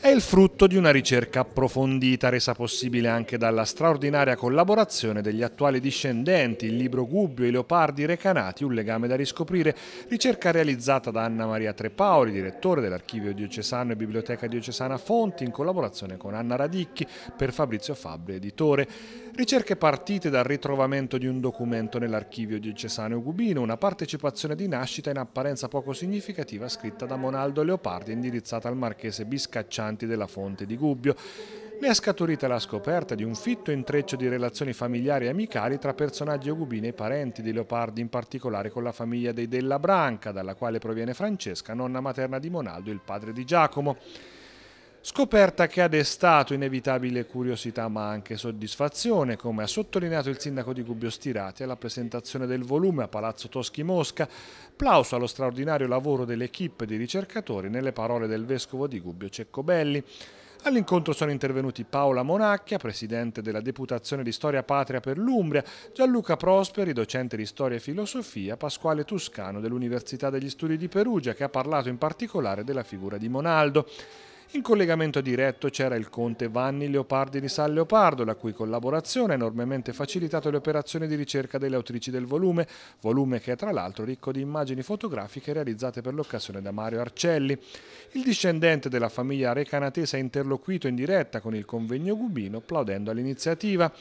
è il frutto di una ricerca approfondita resa possibile anche dalla straordinaria collaborazione degli attuali discendenti, il libro Gubbio, e i leopardi recanati, un legame da riscoprire, ricerca realizzata da Anna Maria Trepaoli, direttore dell'archivio diocesano e biblioteca diocesana Fonti, in collaborazione con Anna Radicchi per Fabrizio Fabri, editore. Ricerche partite dal ritrovamento di un documento nell'archivio diocesano Gubino, una partecipazione di nascita in apparenza poco significativa scritta da Monaldo Leopardi indirizzata al marchese Biscacciani abitanti della fonte di Gubbio. Ne è scaturita la scoperta di un fitto intreccio di relazioni familiari e amicali tra personaggi ogubini e parenti di Leopardi, in particolare con la famiglia dei Della Branca, dalla quale proviene Francesca, nonna materna di Monaldo, il padre di Giacomo. Scoperta che ha destato inevitabile curiosità ma anche soddisfazione, come ha sottolineato il sindaco di Gubbio Stirati alla presentazione del volume a Palazzo Toschi Mosca, plauso allo straordinario lavoro dell'equipe di ricercatori nelle parole del vescovo di Gubbio Ceccobelli. All'incontro sono intervenuti Paola Monacchia, presidente della Deputazione di Storia Patria per l'Umbria, Gianluca Prosperi, docente di Storia e Filosofia, Pasquale Toscano dell'Università degli Studi di Perugia, che ha parlato in particolare della figura di Monaldo. In collegamento diretto c'era il conte Vanni Leopardi di San Leopardo, la cui collaborazione ha enormemente facilitato le operazioni di ricerca delle autrici del volume, volume che è tra l'altro ricco di immagini fotografiche realizzate per l'occasione da Mario Arcelli. Il discendente della famiglia recanatese ha interloquito in diretta con il convegno Gubino, applaudendo all'iniziativa.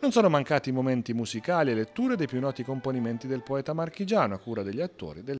Non sono mancati momenti musicali e letture dei più noti componimenti del poeta marchigiano a cura degli attori del